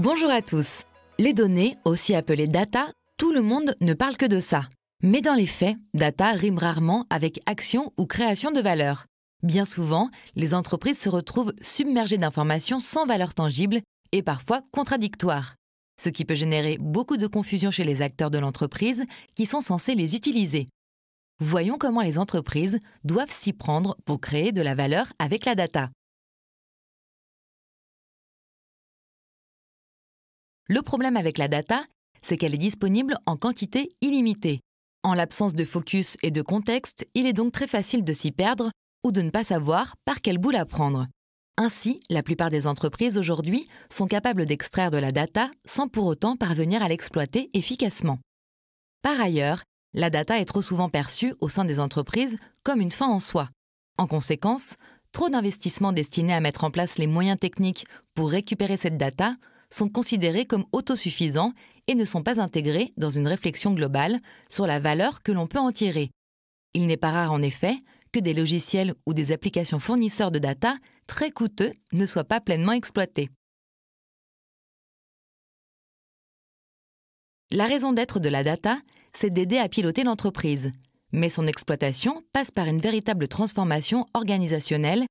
Bonjour à tous. Les données, aussi appelées data, tout le monde ne parle que de ça. Mais dans les faits, data rime rarement avec action ou création de valeur. Bien souvent, les entreprises se retrouvent submergées d'informations sans valeur tangible et parfois contradictoires, ce qui peut générer beaucoup de confusion chez les acteurs de l'entreprise qui sont censés les utiliser. Voyons comment les entreprises doivent s'y prendre pour créer de la valeur avec la data. Le problème avec la data, c'est qu'elle est disponible en quantité illimitée. En l'absence de focus et de contexte, il est donc très facile de s'y perdre ou de ne pas savoir par quelle boule la prendre. Ainsi, la plupart des entreprises aujourd'hui sont capables d'extraire de la data sans pour autant parvenir à l'exploiter efficacement. Par ailleurs, la data est trop souvent perçue au sein des entreprises comme une fin en soi. En conséquence, trop d'investissements destinés à mettre en place les moyens techniques pour récupérer cette data sont considérés comme autosuffisants et ne sont pas intégrés dans une réflexion globale sur la valeur que l'on peut en tirer. Il n'est pas rare en effet que des logiciels ou des applications fournisseurs de data très coûteux ne soient pas pleinement exploités. La raison d'être de la data, c'est d'aider à piloter l'entreprise, mais son exploitation passe par une véritable transformation organisationnelle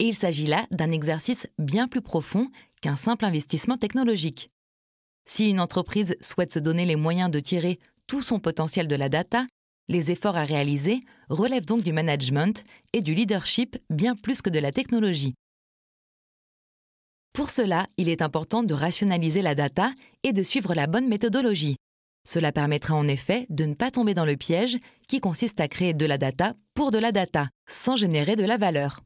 et il s'agit là d'un exercice bien plus profond qu'un simple investissement technologique. Si une entreprise souhaite se donner les moyens de tirer tout son potentiel de la data, les efforts à réaliser relèvent donc du management et du leadership bien plus que de la technologie. Pour cela, il est important de rationaliser la data et de suivre la bonne méthodologie. Cela permettra en effet de ne pas tomber dans le piège qui consiste à créer de la data pour de la data, sans générer de la valeur.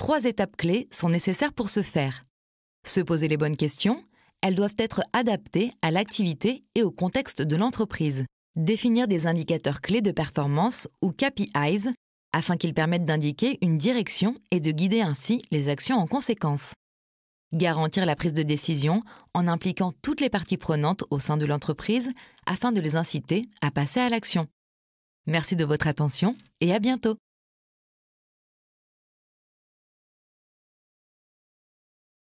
Trois étapes clés sont nécessaires pour ce faire. Se poser les bonnes questions, elles doivent être adaptées à l'activité et au contexte de l'entreprise. Définir des indicateurs clés de performance ou KPIs afin qu'ils permettent d'indiquer une direction et de guider ainsi les actions en conséquence. Garantir la prise de décision en impliquant toutes les parties prenantes au sein de l'entreprise afin de les inciter à passer à l'action. Merci de votre attention et à bientôt.